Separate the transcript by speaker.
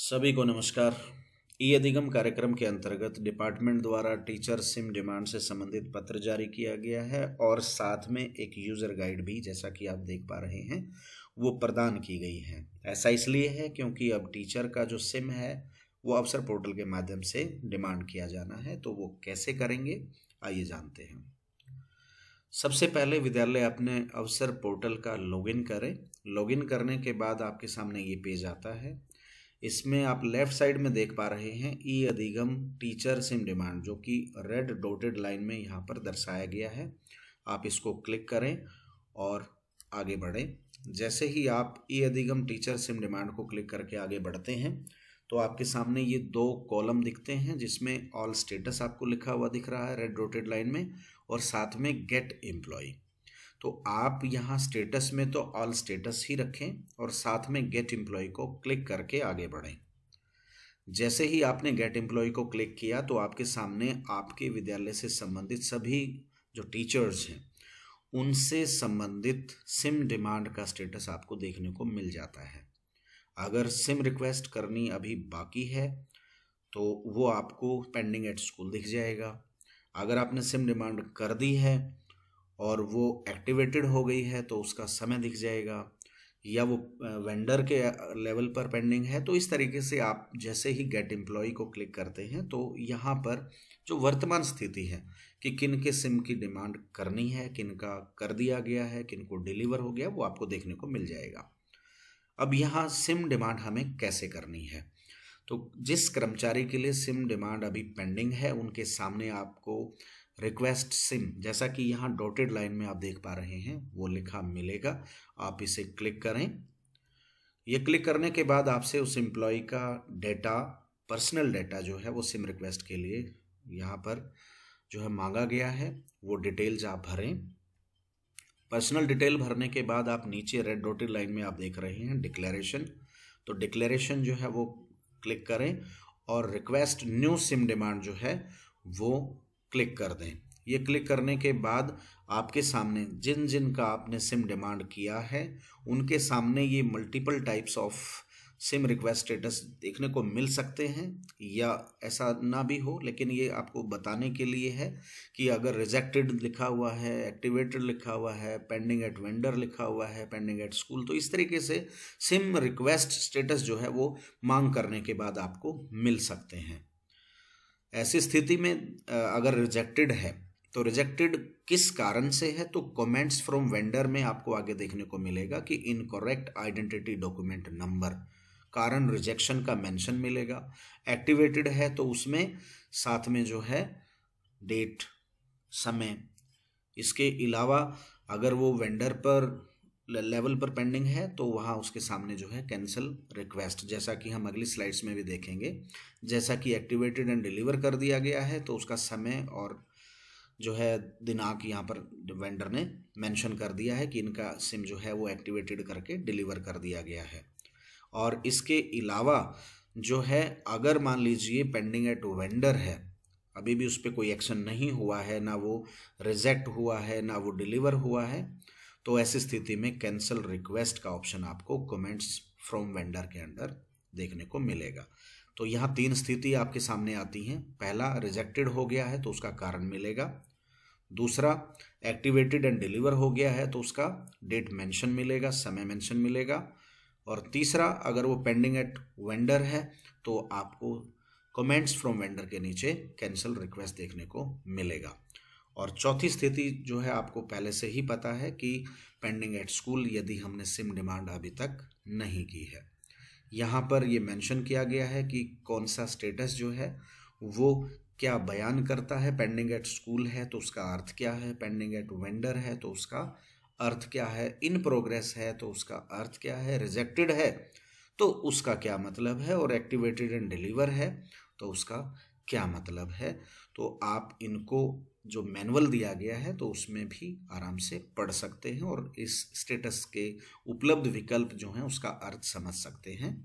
Speaker 1: सभी को नमस्कार ई अधिगम कार्यक्रम के अंतर्गत डिपार्टमेंट द्वारा टीचर सिम डिमांड से संबंधित पत्र जारी किया गया है और साथ में एक यूज़र गाइड भी जैसा कि आप देख पा रहे हैं वो प्रदान की गई है ऐसा इसलिए है क्योंकि अब टीचर का जो सिम है वो अवसर पोर्टल के माध्यम से डिमांड किया जाना है तो वो कैसे करेंगे आइए जानते हैं सबसे पहले विद्यालय अपने अवसर पोर्टल का लॉगिन करें लॉगिन करने के बाद आपके सामने ये पेज आता है इसमें आप लेफ्ट साइड में देख पा रहे हैं ई e अधिगम टीचर सिम डिमांड जो कि रेड डोटेड लाइन में यहाँ पर दर्शाया गया है आप इसको क्लिक करें और आगे बढ़ें जैसे ही आप ई e अधिगम टीचर सिम डिमांड को क्लिक करके आगे बढ़ते हैं तो आपके सामने ये दो कॉलम दिखते हैं जिसमें ऑल स्टेटस आपको लिखा हुआ दिख रहा है रेड डोटेड लाइन में और साथ में गेट एम्प्लॉय तो आप यहाँ स्टेटस में तो ऑल स्टेटस ही रखें और साथ में गेट एम्प्लॉय को क्लिक करके आगे बढ़ें जैसे ही आपने गेट एम्प्लॉय को क्लिक किया तो आपके सामने आपके विद्यालय से संबंधित सभी जो टीचर्स हैं उनसे संबंधित सिम डिमांड का स्टेटस आपको देखने को मिल जाता है अगर सिम रिक्वेस्ट करनी अभी बाकी है तो वो आपको पेंडिंग एट स्कूल दिख जाएगा अगर आपने सिम डिमांड कर दी है और वो एक्टिवेटेड हो गई है तो उसका समय दिख जाएगा या वो वेंडर के लेवल पर पेंडिंग है तो इस तरीके से आप जैसे ही गेट एम्प्लॉय को क्लिक करते हैं तो यहाँ पर जो वर्तमान स्थिति है कि किन के सिम की डिमांड करनी है किन का कर दिया गया है किन को डिलीवर हो गया वो आपको देखने को मिल जाएगा अब यहाँ सिम डिमांड हमें कैसे करनी है तो जिस कर्मचारी के लिए सिम डिमांड अभी पेंडिंग है उनके सामने आपको रिक्वेस्ट सिम जैसा कि यहाँ डॉटेड लाइन में आप देख पा रहे हैं वो लिखा मिलेगा आप इसे क्लिक करें ये क्लिक करने के बाद आपसे उस एम्प्लॉय का डेटा पर्सनल डेटा जो है वो सिम रिक्वेस्ट के लिए यहाँ पर जो है मांगा गया है वो डिटेल्स आप भरें पर्सनल डिटेल भरने के बाद आप नीचे रेड डॉटेड लाइन में आप देख रहे हैं डिक्लेरेशन तो डिक्लेरेशन जो है वो क्लिक करें और रिक्वेस्ट न्यू सिम डिमांड जो है वो क्लिक कर दें ये क्लिक करने के बाद आपके सामने जिन जिन का आपने सिम डिमांड किया है उनके सामने ये multiple types of SIM request status देखने को मिल सकते हैं या ऐसा ना भी हो लेकिन ये आपको बताने के लिए है कि अगर रिजेक्टेड लिखा हुआ है एक्टिवेटेड लिखा हुआ है पेंडिंग एट वेंडर लिखा हुआ है पेंडिंग एट स्कूल तो इस तरीके से सिम रिक्वेस्ट स्टेटस जो है वो मांग करने के बाद आपको मिल सकते हैं ऐसी स्थिति में अगर रिजेक्टेड है तो रिजेक्टेड किस कारण से है तो कमेंट्स फ्रॉम वेंडर में आपको आगे देखने को मिलेगा कि इनकोरेक्ट आइडेंटिटी डॉक्यूमेंट नंबर कारण रिजेक्शन का मेंशन मिलेगा एक्टिवेटेड है तो उसमें साथ में जो है डेट समय इसके अलावा अगर वो वेंडर पर लेवल पर पेंडिंग है तो वहाँ उसके सामने जो है कैंसिल रिक्वेस्ट जैसा कि हम अगली स्लाइड्स में भी देखेंगे जैसा कि एक्टिवेटेड एंड डिलीवर कर दिया गया है तो उसका समय और जो है दिनांक यहाँ पर वेंडर ने मेंशन कर दिया है कि इनका सिम जो है वो एक्टिवेटेड करके डिलीवर कर दिया गया है और इसके अलावा जो है अगर मान लीजिए पेंडिंग एट वेंडर है अभी भी उस पर कोई एक्शन नहीं हुआ है ना वो रिजेक्ट हुआ है ना वो डिलीवर हुआ है तो ऐसी स्थिति में कैंसिल रिक्वेस्ट का ऑप्शन आपको कमेंट्स फ्रॉम वेंडर के अंडर देखने को मिलेगा तो यहाँ तीन स्थिति आपके सामने आती हैं पहला रिजेक्टेड हो गया है तो उसका कारण मिलेगा दूसरा एक्टिवेटेड एंड डिलीवर हो गया है तो उसका डेट मेंशन मिलेगा समय मेंशन मिलेगा और तीसरा अगर वो पेंडिंग एट वेंडर है तो आपको कमेंट्स फ्रॉम वेंडर के नीचे कैंसिल रिक्वेस्ट देखने को मिलेगा और चौथी स्थिति जो है आपको पहले से ही पता है कि पेंडिंग एट स्कूल यदि हमने सिम डिमांड अभी तक नहीं की है यहाँ पर ये मेंशन किया गया है कि कौन सा स्टेटस जो है वो क्या बयान करता है पेंडिंग एट स्कूल है तो उसका अर्थ क्या है पेंडिंग एट वेंडर है तो उसका अर्थ क्या है इन प्रोग्रेस है तो उसका अर्थ क्या है रिजेक्टेड है तो उसका क्या मतलब है और एक्टिवेटेड एंड डिलीवर है तो उसका क्या मतलब है तो आप इनको जो मैनुअल दिया गया है तो उसमें भी आराम से पढ़ सकते हैं और इस स्टेटस के उपलब्ध विकल्प जो हैं उसका अर्थ समझ सकते हैं